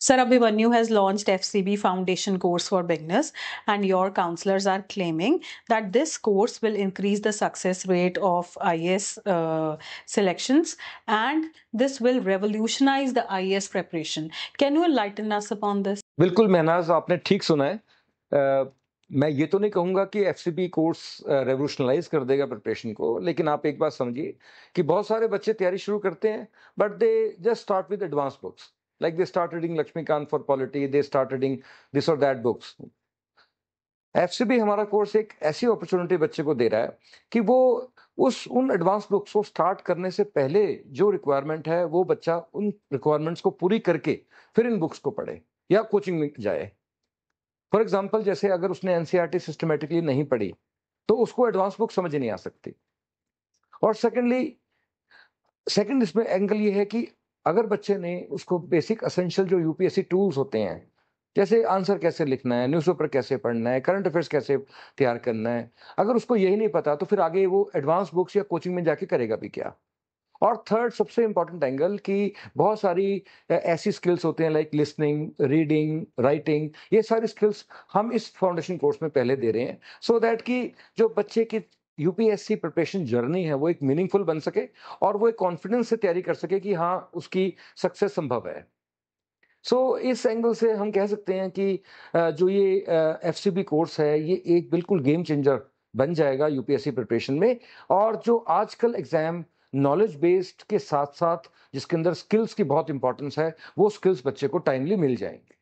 Sir Abhimanyu has launched FCB Foundation course for beginners and your counselors are claiming that this course will increase the success rate of IAS uh, selections and this will revolutionize the IAS preparation. Can you enlighten us upon this? बिल्कुल महनाज आपने ठीक सुना है uh, मैं ये तो नहीं कहूँगा कि एफ कोर्स रेवोल्यूशनलाइज कर देगा प्रिपरेशन को लेकिन आप एक बात समझिए कि बहुत सारे बच्चे तैयारी शुरू करते हैं but they just start with advance books Like they start reading Lakshmikant for polity, they start reading this or that books. एफ हमारा कोर्स एक ऐसी अपॉर्चुनिटी बच्चे को दे रहा है कि वो उस उन एडवांस बुक्स को स्टार्ट करने से पहले जो रिक्वायरमेंट है वो बच्चा उन रिक्वायरमेंट्स को पूरी करके फिर इन बुक्स को पढ़े या कोचिंग में जाए फॉर एग्जाम्पल जैसे अगर उसने एनसीआर सिस्टमेटिकली e नहीं पढ़ी तो उसको एडवांस बुक समझ नहीं आ सकती और सेकेंडली सेकेंड इसमें एंगल ये है कि अगर बच्चे ने उसको बेसिक असेंशियल जो यूपीएससी टूल्स होते हैं जैसे आंसर कैसे लिखना है न्यूज़पेपर कैसे पढ़ना है करंट अफेयर्स कैसे तैयार करना है अगर उसको यही नहीं पता तो फिर आगे वो एडवांस बुक्स या कोचिंग में जाके करेगा भी क्या और थर्ड सबसे इम्पॉर्टेंट एंगल कि बहुत सारी ऐसी स्किल्स होते हैं लाइक लिसनिंग रीडिंग राइटिंग ये सारी स्किल्स हम इस फाउंडेशन कोर्स में पहले दे रहे हैं सो so दैट कि जो बच्चे की यूपीएससी प्रिपरेशन जर्नी है वो एक मीनिंगफुल बन सके और वो एक कॉन्फिडेंस से तैयारी कर सके कि हाँ उसकी सक्सेस संभव है सो so, इस एंगल से हम कह सकते हैं कि जो ये एफ कोर्स है ये एक बिल्कुल गेम चेंजर बन जाएगा यूपीएससी प्रिपरेशन में और जो आजकल एग्ज़ाम नॉलेज बेस्ड के साथ साथ जिसके अंदर स्किल्स की बहुत इंपॉर्टेंस है वो स्किल्स बच्चे को टाइमली मिल जाएंगे